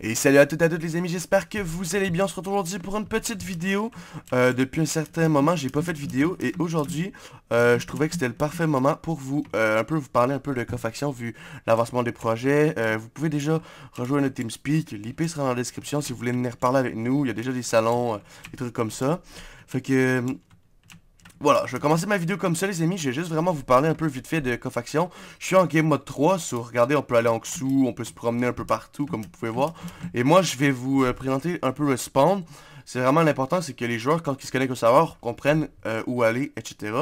Et salut à toutes et à toutes les amis, j'espère que vous allez bien. On se retrouve aujourd'hui pour une petite vidéo. Euh, depuis un certain moment, j'ai pas fait de vidéo et aujourd'hui, euh, je trouvais que c'était le parfait moment pour vous euh, un peu vous parler un peu de Cofaction vu l'avancement des projets. vous pouvez déjà rejoindre notre TeamSpeak, l'IP sera dans la description si vous voulez venir parler avec nous. Il y a déjà des salons, des trucs comme ça. Fait que voilà, je vais commencer ma vidéo comme ça les amis, je vais juste vraiment vous parler un peu vite fait de Cofaction. Je suis en game mode 3, vous regardez, on peut aller en dessous, on peut se promener un peu partout comme vous pouvez voir. Et moi je vais vous euh, présenter un peu le spawn. C'est vraiment l'important, c'est que les joueurs quand ils se connectent au serveur comprennent euh, où aller, etc.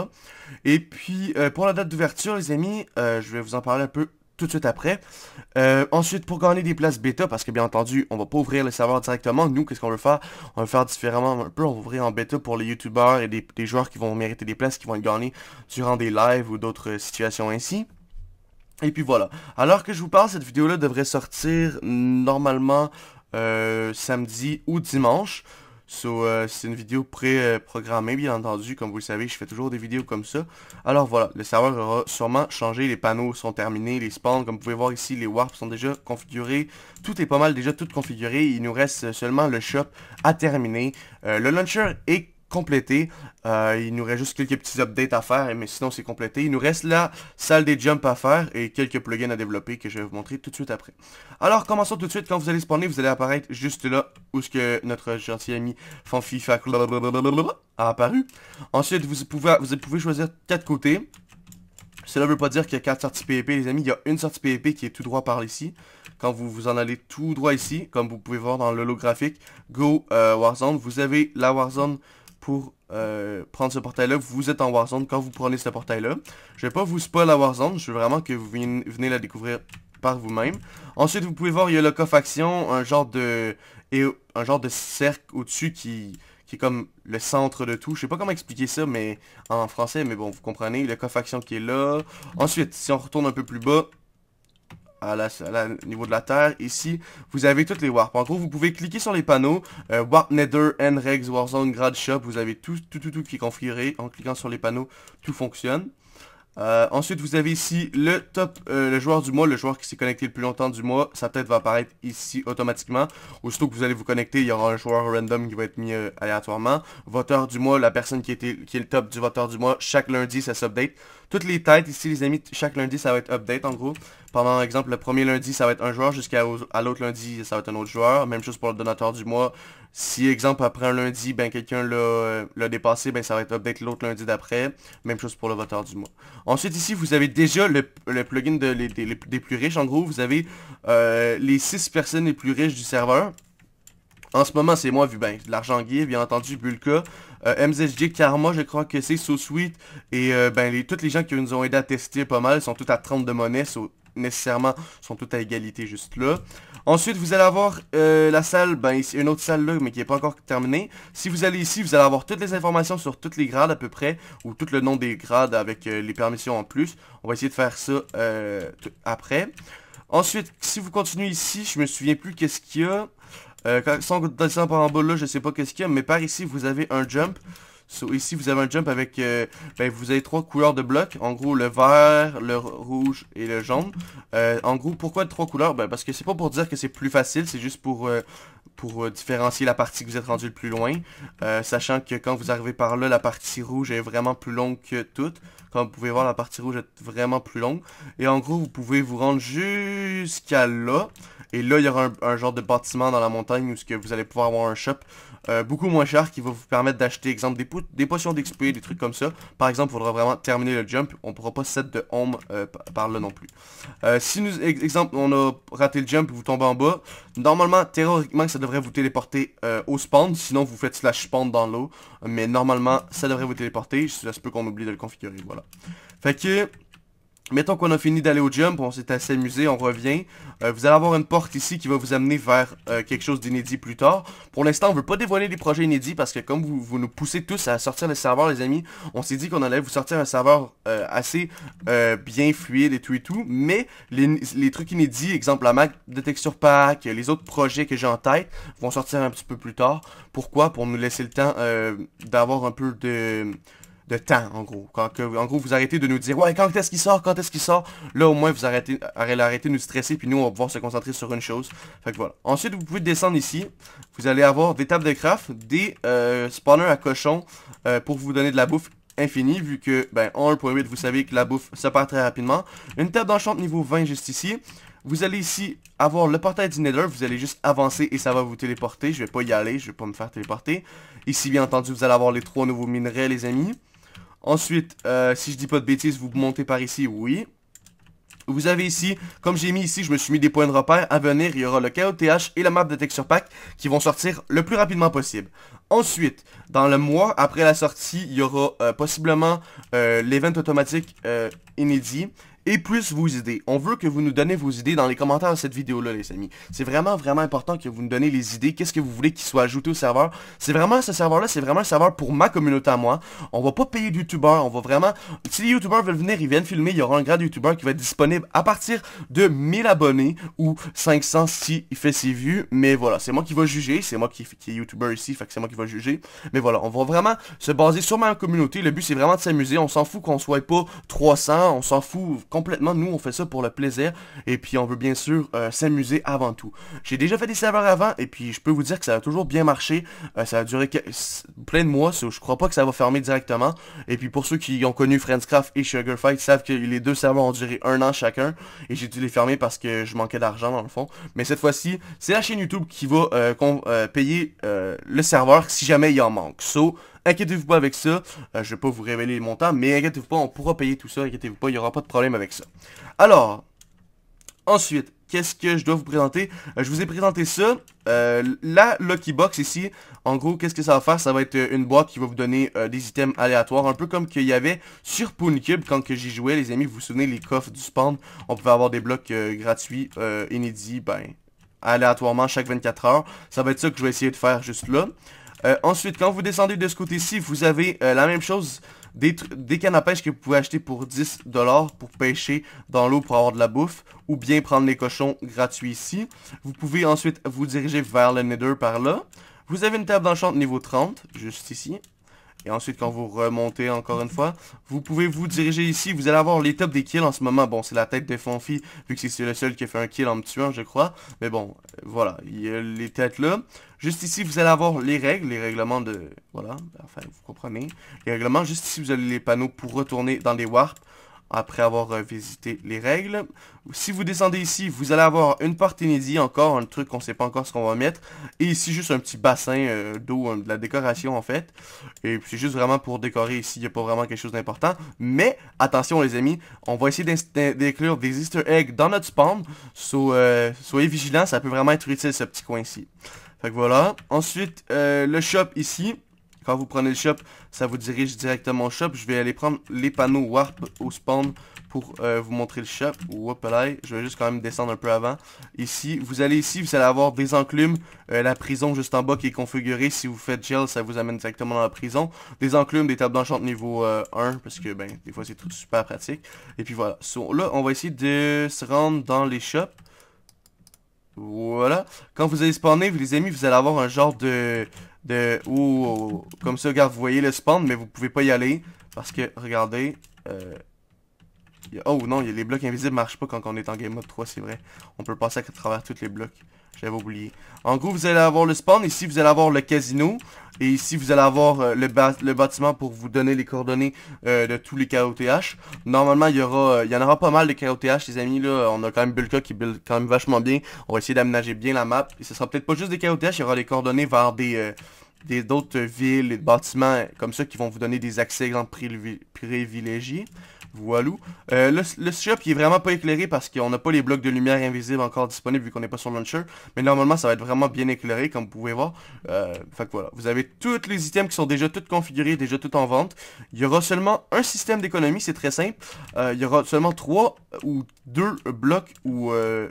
Et puis euh, pour la date d'ouverture les amis, je vais vous en parler un peu tout de suite après. Euh, ensuite, pour gagner des places bêta, parce que bien entendu, on va pas ouvrir le serveur directement. Nous, qu'est-ce qu'on veut faire On veut faire différemment un peu. On veut ouvrir en bêta pour les youtubeurs et des, joueurs qui vont mériter des places, qui vont être gagner durant des lives ou d'autres euh, situations ainsi. Et puis voilà. Alors que je vous parle, cette vidéo-là devrait sortir normalement euh, samedi ou dimanche. So, euh, c'est une vidéo pré-programmée, bien entendu. Comme vous le savez, je fais toujours des vidéos comme ça. Alors voilà, le serveur aura sûrement changé. Les panneaux sont terminés, les spawns, comme vous pouvez voir ici, les warps sont déjà configurés. Tout est pas mal déjà tout configuré. Il nous reste seulement le shop à terminer. Euh, le launcher est complété. Euh, il nous reste juste quelques petits updates à faire, mais sinon c'est complété. Il nous reste la salle des jumps à faire et quelques plugins à développer que je vais vous montrer tout de suite après. Alors commençons tout de suite, quand vous allez spawner, vous allez apparaître juste là où ce que notre gentil ami Fanfifa a apparu. Ensuite, vous pouvez, vous pouvez choisir quatre côtés. Cela ne veut pas dire qu'il y a quatre sorties PVP, les amis. Il y a une sortie PVP qui est tout droit par ici. Quand vous, vous en allez tout droit ici, comme vous pouvez voir dans le graphique, Go euh, Warzone, vous avez la Warzone pour euh, prendre ce portail-là. Vous êtes en Warzone quand vous prenez ce portail-là. Je vais pas vous spoil la Warzone, je veux vraiment que vous venez la découvrir par vous-même. Ensuite, vous pouvez voir, il y a le cofaction. un genre de, et un genre de cercle au-dessus qui, qui est comme le centre de tout. Je sais pas comment expliquer ça mais en français, mais bon, vous comprenez. Le coffre action qui est là. Ensuite, si on retourne un peu plus bas, à niveau de la terre. Ici, vous avez toutes les warps. En gros, vous pouvez cliquer sur les panneaux. Euh, warp Nether, N-Rex, Warzone, Grad Shop. Vous avez tout, tout, tout, tout qui est configuré. En cliquant sur les panneaux, tout fonctionne. Euh, ensuite, vous avez ici le top, euh, le joueur du mois, le joueur qui s'est connecté le plus longtemps du mois. Sa tête va apparaître ici automatiquement. Aussitôt que vous allez vous connecter, il y aura un joueur random qui va être mis euh, aléatoirement. Voteur du mois, la personne qui, était, qui est le top du voteur du mois. Chaque lundi, ça s'update. Toutes les têtes ici, les amis, chaque lundi, ça va être update en gros. Pendant exemple, le premier lundi, ça va être un joueur, jusqu'à l'autre lundi, ça va être un autre joueur. Même chose pour le donateur du mois, si, exemple, après un lundi, ben, quelqu'un euh, l'a dépassé, ben, ça va être update l'autre lundi d'après. Même chose pour le voteur du mois. Ensuite, ici, vous avez déjà le, plugin des, plus riches. En gros, vous avez euh, les 6 personnes les plus riches du serveur. En ce moment, c'est moi, vu ben, l'argent guille, bien entendu, Bulka, euh, MZG, Karma, je crois que c'est SoSuite, et euh, ben, les, toutes les gens qui nous ont aidés à tester pas mal sont toutes à 30 de monnaie, nécessairement sont toutes à égalité juste là. Ensuite, vous allez avoir euh, la salle, ben ici, une autre salle là, mais qui n'est pas encore terminée. Si vous allez ici, vous allez avoir toutes les informations sur toutes les grades à peu près, ou tout le nom des grades avec euh, les permissions en plus. On va essayer de faire ça euh, après. Ensuite, si vous continuez ici, je me souviens plus qu'est-ce qu'il y a. sans descendre par en bas là, je sais pas qu'est-ce qu'il y a, mais par ici, vous avez un jump ici, vous avez un jump avec... Euh, ben, vous avez trois couleurs de blocs. En gros, le vert, le rouge et le jaune. Euh, en gros, pourquoi trois couleurs ben, Parce que c'est pas pour dire que c'est plus facile. C'est juste pour... Euh, pour différencier la partie que vous êtes rendu le plus loin. sachant que quand vous arrivez par là, la partie rouge est vraiment plus longue que toute. Comme vous pouvez voir, la partie rouge est vraiment plus longue. Et en gros, vous pouvez vous rendre jusqu'à là. Et là, il y aura un, genre de bâtiment dans la montagne où ce que vous allez pouvoir avoir un shop euh, beaucoup moins cher qui va vous permettre d'acheter, exemple, des, potions d'XP, des trucs comme ça. Par exemple, il faudra vraiment terminer le jump. On ne pourra pas set de home euh, par là non plus. Euh, si, nous, exemple, on a raté le jump, vous tombez en bas. Normalement, théoriquement, ça devrait vous téléporter au spawn. Sinon, vous faites slash spawn dans l'eau. Mais normalement, ça devrait vous téléporter. Ça se peut qu'on oublie de le configurer, voilà. Fait que... Mettons qu'on a fini d'aller au jump, on s'est assez amusé, on revient. Euh, vous allez avoir une porte ici qui va vous amener vers euh, quelque chose d'inédit plus tard. Pour l'instant, on veut pas dévoiler des projets inédits parce que comme vous, nous poussez tous à sortir le serveur, les amis, on s'est dit qu'on allait vous sortir un serveur euh, assez bien fluide et tout et tout. Mais les, les trucs inédits, exemple la Mac de Texture Pack, les autres projets que j'ai en tête, vont sortir un petit peu plus tard. Pourquoi Pour nous laisser le temps d'avoir un peu de de temps, en gros. Quand, que, en gros, vous arrêtez de nous dire, ouais, quand est-ce qu'il sort, quand est-ce qu'il sort. Là, au moins, vous arrêtez, arrêtez de nous stresser, puis nous, on va pouvoir se concentrer sur une chose. Fait que voilà. Ensuite, vous pouvez descendre ici. Vous allez avoir des tables de craft, des euh, spawners à cochon euh, pour vous donner de la bouffe infinie, vu que, ben, en 1.8, vous savez que la bouffe, ça part très rapidement. Une table d'enchant niveau 20 juste ici. Vous allez ici avoir le portail du Nether, vous allez juste avancer et ça va vous téléporter. Je vais pas y aller, je vais pas me faire téléporter. Ici, bien entendu, vous allez avoir les trois nouveaux minerais, les amis. Ensuite, euh, si je dis pas de bêtises, vous montez par ici, oui. Vous avez ici, comme j'ai mis ici, je me suis mis des points de repère. À venir, il y aura le KOTH et la map de Texture Pack qui vont sortir le plus rapidement possible. Ensuite, dans le mois, après la sortie, il y aura euh, possiblement euh, l'event automatique inédit et plus vos idées. On veut que vous nous donnez vos idées dans les commentaires de cette vidéo-là, les amis. C'est vraiment, vraiment important que vous nous donnez les idées. Qu'est-ce que vous voulez qu'il soit ajouté au serveur? C'est vraiment ce serveur-là, c'est vraiment un serveur pour ma communauté à moi. On va pas payer de youtubeurs, on va vraiment... Si les youtubeurs veulent venir, ils viennent filmer, il y aura un grade youtubeur qui va être disponible à partir de 1000 abonnés ou 500 si il fait ses vues. Mais voilà, c'est moi qui va juger, c'est moi qui, qui est youtubeur ici, fait que c'est moi qui va juger. Mais voilà, on va vraiment se baser sur ma communauté. Le but, c'est vraiment de s'amuser. On s'en fout qu'on soit pas 300, on s'en fout complètement, nous on fait ça pour le plaisir et puis on veut bien sûr euh, s'amuser avant tout. J'ai déjà fait des serveurs avant et puis je peux vous dire que ça a toujours bien marché, euh, ça a duré plein de mois, je crois pas que ça va fermer directement. Et puis pour ceux qui ont connu Friendscraft et Sugarfight savent que les deux serveurs ont duré un an chacun et j'ai dû les fermer parce que je manquais d'argent dans le fond. Mais cette fois-ci, c'est la chaîne YouTube qui va euh, payer le serveur si jamais il en manque. Inquiétez-vous pas avec ça. je euh, je vais pas vous révéler les montants, mais inquiétez-vous pas, on pourra payer tout ça. Inquiétez-vous pas, il n'y aura pas de problème avec ça. Alors, ensuite, qu'est-ce que je dois vous présenter euh, Je vous ai présenté ça. Euh, la Lucky Box ici, en gros, qu'est-ce que ça va faire Ça va être euh, une boîte qui va vous donner des items aléatoires, un peu comme qu'il y avait sur Cube quand j'y jouais, les amis. Vous vous souvenez, les coffres du spawn, on pouvait avoir des blocs gratuits, inédits, ben, aléatoirement chaque 24 heures. Ça va être ça que je vais essayer de faire juste là. Euh, ensuite, quand vous descendez de ce côté-ci, vous avez euh, la même chose. Des, des, à pêche que vous pouvez acheter pour 10$ pour pêcher dans l'eau pour avoir de la bouffe ou bien prendre les cochons gratuits ici. Vous pouvez ensuite vous diriger vers le nether par là. Vous avez une table d'enchant niveau 30, juste ici. Et ensuite, quand vous remontez encore une fois, vous pouvez vous diriger ici. Vous allez avoir les tops des kills en ce moment. Bon, c'est la tête de Fonfi, vu que c'est le seul qui a fait un kill en me tuant, je crois. Mais bon, euh, voilà, il y a les têtes là. Juste ici, vous allez avoir les règles, les règlements de... Voilà, enfin, vous comprenez. Les règlements, juste ici, vous avez les panneaux pour retourner dans les warps après avoir euh, visité les règles. Si vous descendez ici, vous allez avoir une porte inédite, encore un truc qu'on ne sait pas encore ce qu'on va mettre. Et ici, juste un petit bassin euh, d'eau, de la décoration en fait. Et c'est juste vraiment pour décorer ici, il n'y a pas vraiment quelque chose d'important. Mais, attention les amis, on va essayer d'inclure des easter eggs dans notre spawn. Euh, soyez vigilants, ça peut vraiment être utile ce petit coin-ci. Fait que voilà. Ensuite, le shop ici. Quand vous prenez le shop, ça vous dirige directement au shop. Je vais aller prendre les panneaux warp ou spawn pour euh, vous montrer le shop. là, Je vais juste quand même descendre un peu avant. Ici, vous allez ici, vous allez avoir des enclumes. Euh, la prison juste en bas qui est configurée. Si vous faites gel, ça vous amène directement dans la prison. Des enclumes, des tables d'enchantement niveau 1. Euh, parce que, ben, des fois, c'est tout super pratique. Et puis voilà. là, on va essayer de se rendre dans les shops. Voilà. Quand vous allez spawner, vous, les amis, vous allez avoir un genre de... de oh, comme ça, regarde, vous voyez le spawn, mais vous pouvez pas y aller. Parce que, regardez... Euh, oh non, les blocs invisibles marchent pas quand on est en game mode 3, c'est vrai. On peut passer à travers tous les blocs. J'avais oublié. En gros, vous allez avoir le spawn. Ici, vous allez avoir le casino. Et ici, vous allez avoir euh, le, le, bâtiment pour vous donner les coordonnées euh, de tous les KOTH. Normalement, il y aura, euh, il y en aura pas mal de KOTH, les amis. Là, on a quand même Bulka qui build quand même vachement bien. On va essayer d'aménager bien la map. Et ce sera peut-être pas juste des KOTH, il y aura des coordonnées vers des des d'autres villes et bâtiments comme ça qui vont vous donner des accès exemple, privilégiés. Voilà. Euh, le, shop qui est vraiment pas éclairé parce qu'on n'a pas les blocs de lumière invisible encore disponibles vu qu'on n'est pas sur le launcher. Mais normalement ça va être vraiment bien éclairé comme vous pouvez voir. Euh, fait voilà, vous avez tous les items qui sont déjà tous configurés, déjà tout en vente. Il y aura seulement un système d'économie, c'est très simple. Euh, il y aura seulement trois ou deux blocs ou, euh,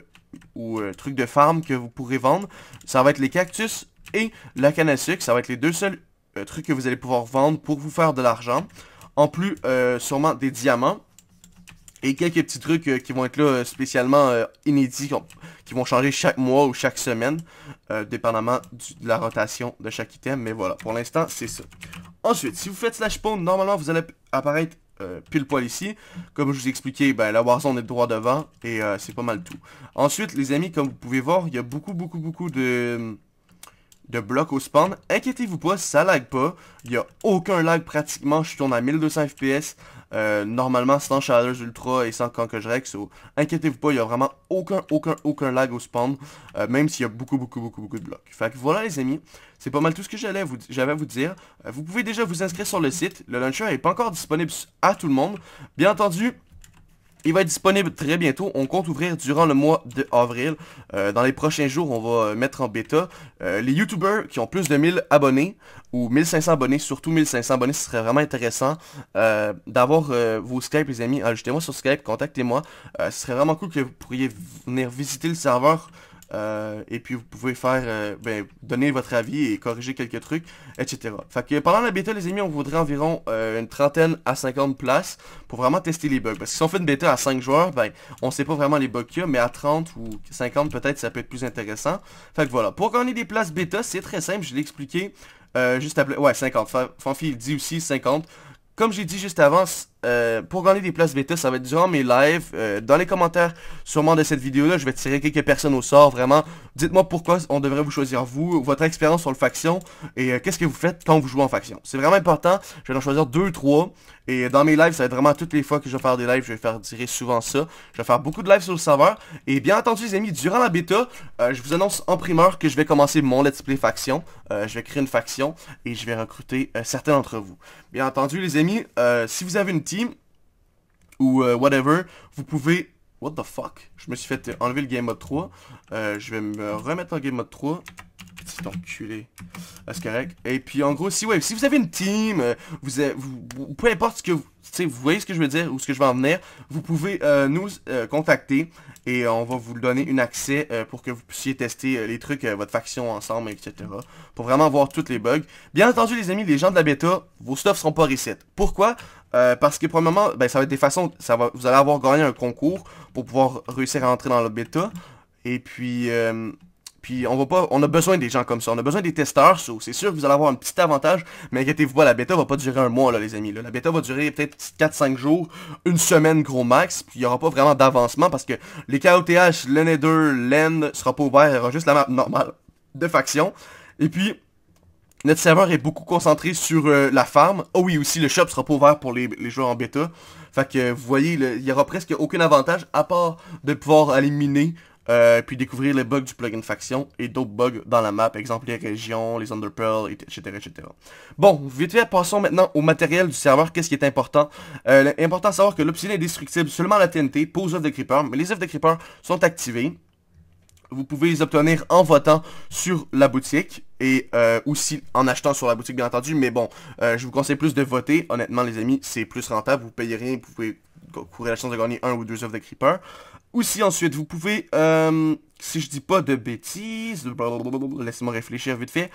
ou trucs de farm que vous pourrez vendre. Ça va être les cactus et la canne à sucre. Ça va être les deux seuls trucs que vous allez pouvoir vendre pour vous faire de l'argent. En plus, euh, sûrement des diamants. Et quelques petits trucs euh, qui vont être là euh, spécialement inédits, qui vont changer chaque mois ou chaque semaine, dépendamment de la rotation de chaque item. Mais voilà, pour l'instant, c'est ça. Ensuite, si vous faites slash pawn, normalement, vous allez apparaître pile poil ici. Comme je vous ai expliqué, ben, la Warzone est droit devant et c'est pas mal tout. Ensuite, les amis, comme vous pouvez voir, il y a beaucoup, beaucoup, beaucoup de, de blocs au spawn. Inquiétez-vous pas, ça lag pas. Il n'y a aucun lag pratiquement. Je tourne à 1200 FPS. Euh, normalement sans Shadows Ultra et sans que Rex. inquiétez-vous pas, il n'y a vraiment aucun, aucun, aucun lag au spawn. Euh, même s'il y a beaucoup, beaucoup, beaucoup, beaucoup de blocs. Fait que voilà les amis, c'est pas mal tout ce que j'allais vous, à vous dire. Euh, vous pouvez déjà vous inscrire sur le site. Le launcher n'est pas encore disponible à tout le monde. Bien entendu, il va être disponible très bientôt. On compte ouvrir durant le mois d'avril. Euh, dans les prochains jours, on va euh, mettre en bêta euh, les YouTubers qui ont plus de 1000 abonnés ou 1500 abonnés, surtout 1500 abonnés, ce serait vraiment intéressant d'avoir vos Skype, les amis. Ajoutez-moi sur Skype, contactez-moi. ce serait vraiment cool que vous pourriez venir visiter le serveur euh, et puis vous pouvez faire euh, ben, donner votre avis et corriger quelques trucs, etc. Fait que pendant la bêta, les amis, on voudrait environ euh, une trentaine à cinquante places pour vraiment tester les bugs. Parce que si on fait une bêta à 5 joueurs, ben on sait pas vraiment les bugs qu'il y a, mais à 30 ou 50 peut-être ça peut être plus intéressant. Fait que voilà. Pour gagner des places bêta, c'est très simple, je l'ai expliqué juste après. Ouais, 50. Fanfi dit aussi 50. Comme j'ai dit juste avant, euh, pour gagner des places bêta, ça va être durant mes lives. Euh, dans les commentaires, sûrement de cette vidéo-là, je vais tirer quelques personnes au sort, vraiment. Dites-moi pourquoi on devrait vous choisir vous, votre expérience sur le faction, et euh, qu'est-ce que vous faites quand vous jouez en faction. C'est vraiment important, je vais en choisir 2 3 et dans mes lives, ça va être vraiment toutes les fois que je vais faire des lives, je vais faire tirer souvent ça. Je vais faire beaucoup de lives sur le serveur, et bien entendu les amis, durant la bêta, je vous annonce en primeur que je vais commencer mon let's play faction. je vais créer une faction, et je vais recruter certains d'entre vous. Bien entendu les amis, si vous avez une team, ou euh, whatever, vous pouvez... What the fuck? Je me suis fait enlever le game mode 3. Euh, je vais me remettre en game mode 3. Petit enculé. Ah, c'est correct. Et puis en gros, si, ouais, si vous avez une team, euh, vous, vous, peu importe ce que vous... Vous voyez ce que je veux dire ou ce que je vais en venir, vous pouvez nous contacter et on va vous donner un accès pour que vous puissiez tester les trucs, votre faction ensemble, etc. Pour vraiment voir tous les bugs. Bien entendu, les amis, les gens de la bêta, vos stuff seront pas reset. Pourquoi euh, parce que premièrement, ben, ça va être des façons, ça va, vous allez avoir gagné un concours pour pouvoir réussir à entrer dans la bêta. Et puis, euh, puis on va pas, on a besoin des gens comme ça, on a besoin des testeurs. c'est sûr que vous allez avoir un petit avantage, mais inquiétez-vous pas, la bêta va pas durer un mois là, les amis. La bêta va durer peut-être 4-5 jours, une semaine gros max. Puis il y aura pas vraiment d'avancement parce que les KOTH, le 2 l'End sera pas ouvert, il y aura juste la map normale de faction. Et puis notre serveur est beaucoup concentré sur euh, la farm. Oh oui, aussi, le shop sera pas ouvert pour les, joueurs en bêta. Fait que, vous voyez, il n'y aura presque aucun avantage à part de pouvoir aller miner euh, puis découvrir les bugs du plugin faction et d'autres bugs dans la map, exemple les régions, les underpearls, etc., etc. Bon, vite fait, passons maintenant au matériel du serveur, qu'est-ce qui est important. Euh, important de savoir que l'obsidienne est destructible seulement à la TNT, pose aux de creeper, mais les œufs de creeper sont activés vous pouvez les obtenir en votant sur la boutique et euh, aussi en achetant sur la boutique bien entendu. Mais bon, euh, je vous conseille plus de voter. Honnêtement les amis, c'est plus rentable. Vous payez rien, vous pouvez courir la chance de gagner un ou deux œufs de Creeper. Aussi ensuite, vous pouvez, euh, si je dis pas de bêtises, laissez-moi réfléchir vite fait.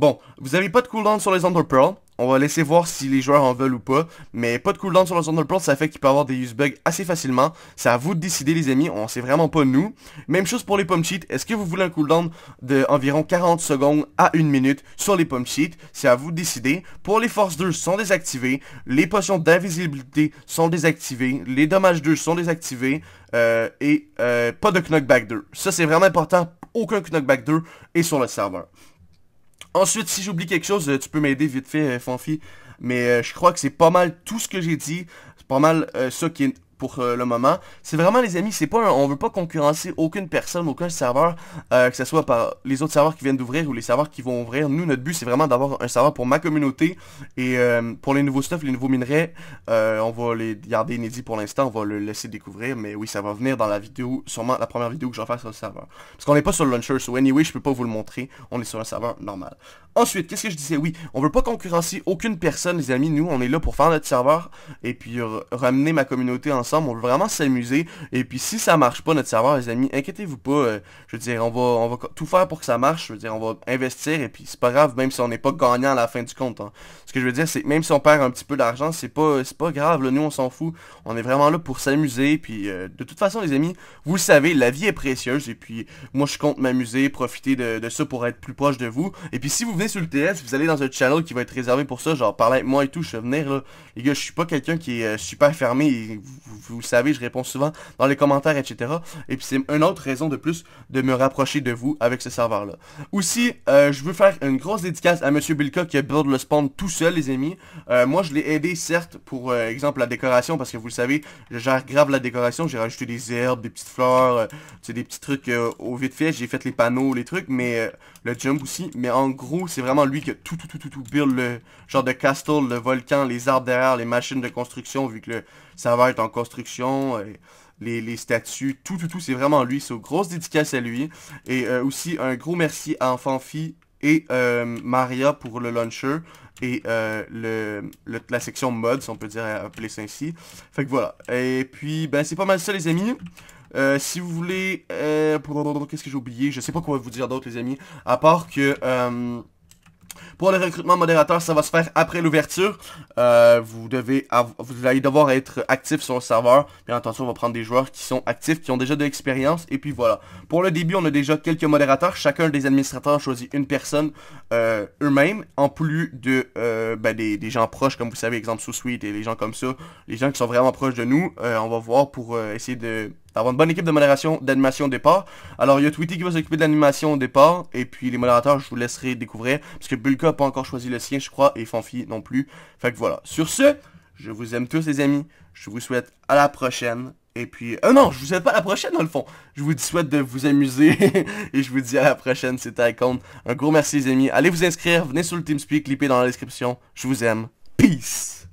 Bon, vous avez pas de cooldown sur les Under Pearl. On va laisser voir si les joueurs en veulent ou pas. Mais pas de cooldown sur le Thunderbolt, ça fait qu'il peut avoir des use bugs assez facilement. C'est à vous de décider les amis, on sait vraiment pas nous. Même chose pour les pump sheets, est-ce que vous voulez un cooldown de 40 secondes à 1 minute sur les pump sheets C'est à vous de décider. Pour les forces 2 sont désactivés. les potions d'invisibilité sont désactivées, les dommages 2 sont désactivés. Euh, et euh, pas de knockback 2. Ça c'est vraiment important, aucun knockback 2 est sur le serveur. Ensuite, si j'oublie quelque chose, euh, tu peux m'aider vite fait, euh, Fanfi. Mais euh, je crois que c'est pas mal tout ce que j'ai dit. C'est pas mal ça qui est pour euh, le moment. C'est vraiment les amis, c'est pas on veut pas concurrencer aucune personne, aucun serveur, euh, que ce soit par les autres serveurs qui viennent d'ouvrir ou les serveurs qui vont ouvrir. Nous, notre but, c'est vraiment d'avoir un serveur pour ma communauté et euh, pour les nouveaux stuff, les nouveaux minerais, on va les garder inédits pour l'instant, on va le laisser découvrir, mais oui, ça va venir dans la vidéo, sûrement la première vidéo que je vais faire sur le serveur. Parce qu'on n'est pas sur le launcher, so anyway, je peux pas vous le montrer, on est sur un serveur normal. Ensuite, qu'est-ce que je disais Oui, on veut pas concurrencer aucune personne, les amis, nous, on est là pour faire notre serveur et puis ramener ma communauté en on veut vraiment s'amuser. Et puis si ça marche pas notre serveur, les amis, inquiétez-vous pas. Euh, je veux dire, on va, on va tout faire pour que ça marche. Je veux dire, on va investir et puis c'est pas grave, même si on n'est pas gagnant à la fin du compte. Hein. Ce que je veux dire, c'est même si on perd un petit peu d'argent, c'est pas, c'est pas grave. Là, nous, on s'en fout. On est vraiment là pour s'amuser. Puis euh, de toute façon, les amis, vous le savez, la vie est précieuse. Et puis moi, je compte m'amuser, profiter de, de ça pour être plus proche de vous. Et puis si vous venez sur le TS, vous allez dans un channel qui va être réservé pour ça, genre parler avec moi et tout, je vais venir là. Les gars, je suis pas quelqu'un qui est euh, super fermé. Et vous, vous, le savez, je réponds souvent dans les commentaires, etc. Et puis c'est une autre raison de plus de me rapprocher de vous avec ce serveur-là. Aussi, euh, je veux faire une grosse dédicace à Monsieur Bilka qui a build le spawn tout seul, les amis. Euh, moi, je l'ai aidé, certes, pour euh, exemple la décoration, parce que vous le savez, je gère grave la décoration. J'ai rajouté des herbes, des petites fleurs, c'est des petits trucs au vite fait. J'ai fait les panneaux, les trucs, mais le jump aussi. Mais en gros, c'est vraiment lui qui a tout, tout, tout, tout, tout build le genre de castle, le volcan, les arbres derrière, les machines de construction, vu que le, ça va être en construction, euh, les, les, statues, tout, tout, tout, c'est vraiment lui. C'est une grosse dédicace à lui. Et euh, aussi, un gros merci à Enfanfi et euh, Maria pour le launcher et le, la section mode, si on peut dire appeler ça ainsi. Fait que voilà. Et puis, ben c'est pas mal ça les amis. si vous voulez... Qu'est-ce que j'ai oublié Je sais pas quoi vous dire d'autre les amis. À part que... Pour le recrutement modérateur, ça va se faire après l'ouverture. Euh, vous vous allez devoir être actif sur le serveur. Bien entendu, on va prendre des joueurs qui sont actifs, qui ont déjà de l'expérience. Et puis voilà. Pour le début, on a déjà quelques modérateurs. Chacun des administrateurs choisit une personne euh, eux-mêmes, en plus de euh, ben, des, des, gens proches, comme vous savez, exemple sous suite et les gens comme ça, les gens qui sont vraiment proches de nous. on va voir pour essayer de d'avoir une bonne équipe de modération d'animation au départ. Alors il y a Tweety qui va s'occuper de l'animation au départ, et puis les modérateurs je vous laisserai découvrir, parce que Bulka n'a pas encore choisi le sien je crois, et Fanfi non plus. Fait que voilà, sur ce, je vous aime tous les amis, je vous souhaite à la prochaine, et puis... Euh non, je vous souhaite pas à la prochaine dans le fond, je vous souhaite de vous amuser, et je vous dis à la prochaine, c'était Icon. Un gros merci les amis, allez vous inscrire, venez sur le TeamSpeak, cliquez dans la description, je vous aime, peace